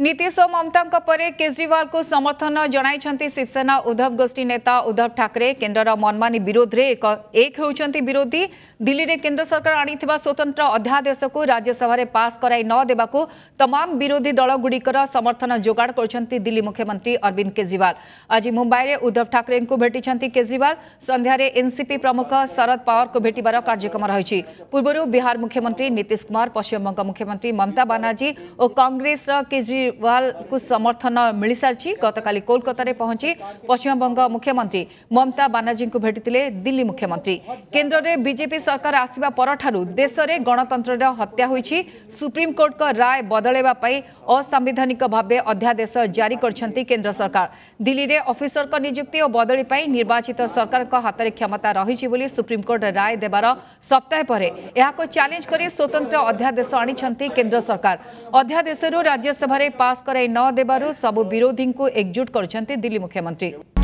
नीतीश और ममता पर केजरीवाल को समर्थन जन शिवसेना उद्धव गोष्ठी नेता उद्धव ठाकरे केन्द्र मनमानी विरोध में एक एक होती विरोधी दिल्ली में केन्द्र सरकार आनी स्वतंत्र अध्यादेश को राज्यसभा पास कराई नदेवा तमाम विरोधी दलगुड़िकर समर्थन जोगाड़ कर दिल्ली मुख्यमंत्री अरविंद केजरीवाल आज मुंबई में उद्धव ठाकरे को भेटी केजरीवाल सन्धार एनसीपी प्रमुख शरद पवार को भेटार कार्यक्रम रही पूर्व बिहार मुख्यमंत्री नीतीश कुमार पश्चिमबंग मुख्यमंत्री ममता बानाजी और कंग्रेस केजरीवाल কেজরিওয়ালকু সমর্থন মিলিসারিছি গতকাল কলকাতায় পৌঁছি পশ্চিমবঙ্গ মুখ্যমন্ত্রী মমতা বানার্জী ভেটিলে দিল্লি মুখ্যমন্ত্রী কেন্দ্রে বিজেপি সরকার আসবা পরঠার দেশের গণতন্ত্রর হত্যা হয়েছে সুপ্রিমকোর্টক রায় বদলাইবা অসাংবিধানিক ভাবে অধ্যাদেশ জারি করছেন কেন্দ্র সরকার দিল্লিতে অফিসরক নিযুক্তি ও বদলি নির্বাচিত সরকার হাতের ক্ষমতা রয়েছে বলে সুপ্রিমকোর্ট রায় দেবার সপ্তাহ পরে এখন চ্যালেঞ্জ করে স্বতন্ত্র অধ্যাদেশ আনিছেন কেন্দ্র সরকার অধ্যাদেশর রাজ্যসভার पास गर सब सबु को एकजुट कर दिल्ली मुख्यमंत्री